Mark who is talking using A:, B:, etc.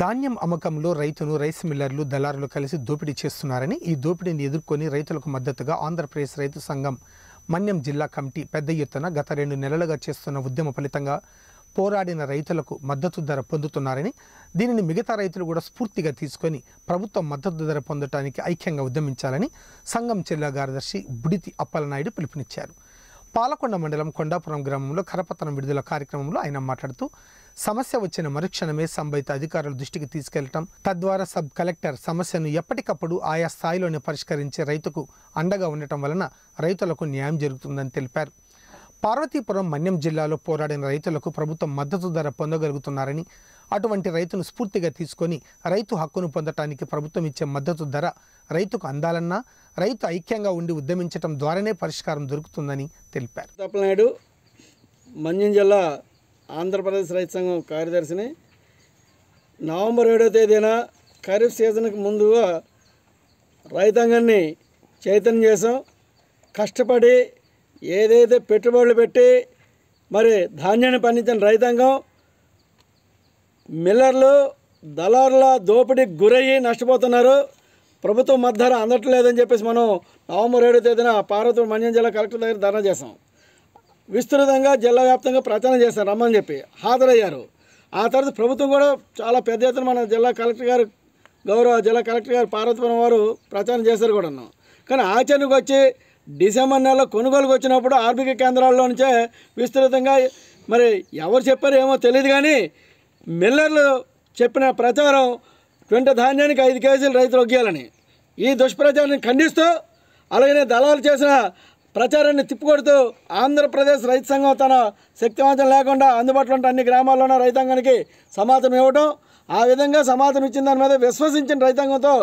A: ధాన్యం అమ్మకంలో రైతులు రైస్ మిల్లర్లు దళారులు కలిసి దోపిడీ చేస్తున్నారని ఈ దోపిడీని ఎదుర్కొని రైతులకు మద్దతుగా ఆంధ్రప్రదేశ్ రైతు సంఘం మన్యం జిల్లా కమిటీ పెద్ద ఎత్తున గత రెండు నెలలుగా చేస్తున్న ఉద్యమ ఫలితంగా పోరాడిన రైతులకు మద్దతు ధర పొందుతున్నారని దీనిని మిగతా రైతులు కూడా స్ఫూర్తిగా తీసుకొని ప్రభుత్వం మద్దతు ధర పొందటానికి ఐక్యంగా ఉద్యమించాలని సంఘం జిల్లా కార్యదర్శి బుడితి అప్పలనాయుడు పిలుపునిచ్చారు పాలకొండ మండలం కొండాపురం గ్రామంలో కరపతనం విడుదల కార్యక్రమంలో ఆయన మాట్లాడుతూ సమస్య వచ్చిన మరుక్షణమే సంబంధిత అధికారుల దృష్టికి తీసుకెళ్లటం తద్వారా సబ్ కలెక్టర్ సమస్యను ఎప్పటికప్పుడు ఆయా స్థాయిలోనే పరిష్కరించే రైతుకు అండగా ఉండటం వలన రైతులకు న్యాయం జరుగుతుందని తెలిపారు పార్వతీపురం మన్యం జిల్లాలో పోరాడిన రైతులకు ప్రభుత్వం మద్దతు ధర పొందగలుగుతున్నారని అటువంటి రైతును స్ఫూర్తిగా తీసుకొని రైతు హక్కును పొందటానికి ప్రభుత్వం ఇచ్చే మద్దతు ధర రైతుకు అందాలన్నా రైతు ఐక్యంగా ఉండి ఉద్యమించడం ద్వారానే పరిష్కారం దొరుకుతుందని తెలిపారు
B: మన్యం జిల్లా ఆంధ్రప్రదేశ్ రైతు సంఘం కార్యదర్శిని నవంబర్ ఏడో తేదీన ఖరీఫ్ సీజన్కి ముందుగా రైతాంగాన్ని చైతన్యం చేసాం కష్టపడి ఏదైతే పెట్టుబడులు పెట్టి మరి ధాన్యాన్ని పండించిన రైతాంగం మిల్లర్లు దళారుల దోపిడీ గురయ్యి నష్టపోతున్నారు ప్రభుత్వం మద్దతు అందట్లేదని చెప్పేసి మనం నవంబర్ ఏడో తేదీన పార్వతి మన్యం జిల్లా కలెక్టర్ దగ్గర ధర్నా చేసాం విస్తృతంగా జిల్లా వ్యాప్తంగా ప్రచారం చేశారు రమ్మని చెప్పి హాజరయ్యారు ఆ తర్వాత ప్రభుత్వం కూడా చాలా పెద్ద ఎత్తున మన జిల్లా కలెక్టర్ గారు గౌరవ జిల్లా కలెక్టర్ గారు పార్వతీపురం వారు ప్రచారం చేశారు కూడా కానీ ఆచరణకు వచ్చి డిసెంబర్ నెలలో కొనుగోలుకు వచ్చినప్పుడు ఆర్థిక కేంద్రాల్లో నుంచే విస్తృతంగా మరి ఎవరు చెప్పారు ఏమో తెలియదు కానీ మిల్లర్లు చెప్పిన ప్రచారం క్వింట ధాన్యానికి ఐదు కేజీలు రైతులు ఒగ్గేయాలని ఈ దుష్ప్రచారాన్ని ఖండిస్తూ అలాగనే దళాలు చేసిన ప్రచారాన్ని తిప్పికొడుతూ ఆంధ్రప్రదేశ్ రైతు సంఘం తన శక్తివంతం లేకుండా అందుబాటులో ఉన్న అన్ని గ్రామాల్లోనూ రైతాంగానికి సమాధానం ఇవ్వటం ఆ విధంగా సమాధానం ఇచ్చిన దాని మీద విశ్వసించిన రైతాంగంతో